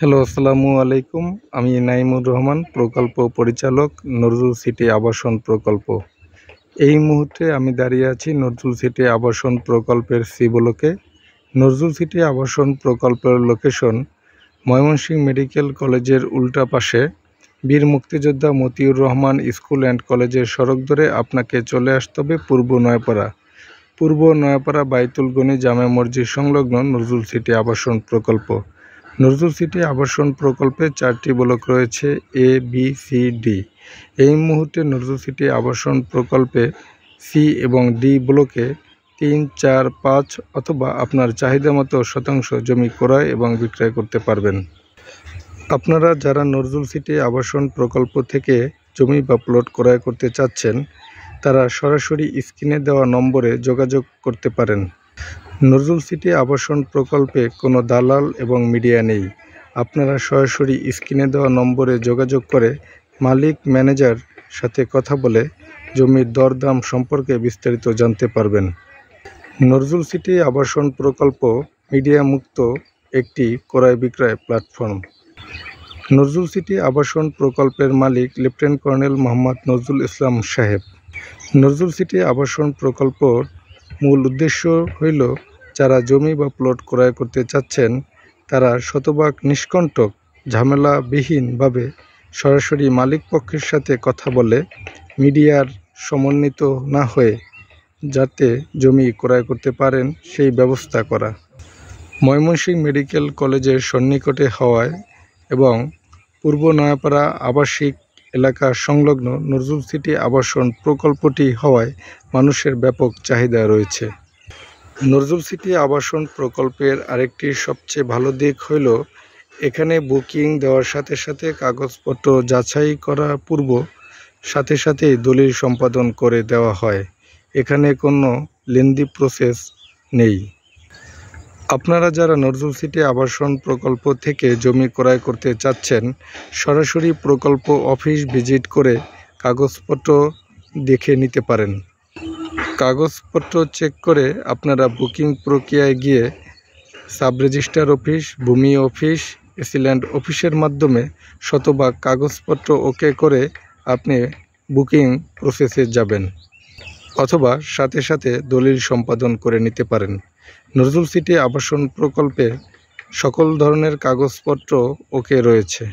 hello আসসালামু আলাইকুম আমি নাইমুর রহমান প্রকল্প পরিচালক নজরুল সিটি আবাসন প্রকল্প এই মুহূর্তে আমি দাঁড়িয়ে আছি নজরুল সিটি আবাসন প্রকল্পের সি নজরুল সিটি আবাসন প্রকল্পের লোকেশন ময়মনসিংহ মেডিকেল কলেজের উল্টা পাশে বীর মুক্তিযোদ্ধা মতিউর রহমান স্কুল অ্যান্ড কলেজের সড়ক ধরে আপনাকে চলে আসতে হবে পূর্ব নয়াপাড়া পূর্ব নয়াপাড়া বাইতুল গনি জামে মসজিদ সংলগ্ন নজরুল সিটি আবাসন প্রকল্প নজরুল সিটি আবাসন প্রকল্পে চারটি ব্লক রয়েছে এ বি সি ডি এই মুহূর্তে নজরুল সিটি আবাসন প্রকল্পে সি এবং ডি ব্লকে তিন চার পাঁচ অথবা আপনার চাহিদা মতো শতাংশ জমি ক্রয় এবং বিক্রয় করতে পারবেন আপনারা যারা নজরুল সিটি আবাসন প্রকল্প থেকে জমি বা প্লট ক্রয় করতে চাচ্ছেন তারা সরাসরি স্ক্রিনে দেওয়া নম্বরে যোগাযোগ করতে পারেন নজরুল সিটি আবাসন প্রকল্পে কোনো দালাল এবং মিডিয়া নেই আপনারা সরাসরি স্ক্রিনে দেওয়া নম্বরে যোগাযোগ করে মালিক ম্যানেজার সাথে কথা বলে জমির দরদাম সম্পর্কে বিস্তারিত জানতে পারবেন নজরুল সিটি আবাসন প্রকল্প মিডিয়া মুক্ত একটি ক্রয় বিক্রয় প্ল্যাটফর্ম নজরুল সিটি আবাসন প্রকল্পের মালিক লেফটেন্যান্ট কর্নেল মোহাম্মদ নজরুল ইসলাম সাহেব নজরুল সিটি আবাসন প্রকল্পর মূল উদ্দেশ্য হইল যারা জমি বা প্লট ক্রয় করতে চাচ্ছেন তারা শতভাগ নিষ্কণ্টক ঝামেলাবিহীনভাবে সরাসরি মালিক পক্ষের সাথে কথা বলে মিডিয়ার সমন্বিত না হয়ে যাতে জমি ক্রয় করতে পারেন সেই ব্যবস্থা করা ময়মনসিংহ মেডিকেল কলেজের সন্নিকটে হওয়ায় এবং পূর্ব নয়াপাড়া আবাসিক এলাকা সংলগ্ন নজরুল সিটি আবাসন প্রকল্পটি হওয়ায় মানুষের ব্যাপক চাহিদা রয়েছে নজরুল সিটি আবাসন প্রকল্পের আরেকটি সবচেয়ে ভালো দিক হইল এখানে বুকিং দেওয়ার সাথে সাথে কাগজপত্র যাচাই করা পূর্ব সাথে সাথেই দলিল সম্পাদন করে দেওয়া হয় এখানে কোনো লেন্দি প্রসেস নেই আপনারা যারা নজরুল সিটি আবাসন প্রকল্প থেকে জমি ক্রয় করতে চাচ্ছেন সরাসরি প্রকল্প অফিস ভিজিট করে কাগজপত্র দেখে নিতে পারেন কাগজপত্র চেক করে আপনারা বুকিং প্রক্রিয়ায় গিয়ে সাব রেজিস্টার অফিস ভূমি অফিস এসিল্যান্ড অফিসের মাধ্যমে শতভাগ কাগজপত্র ওকে করে আপনি বুকিং প্রসেসে যাবেন অথবা সাথে সাথে দলিল সম্পাদন করে নিতে পারেন নজরুল সিটি আবাসন প্রকল্পে সকল ধরনের কাগজপত্র ওকে রয়েছে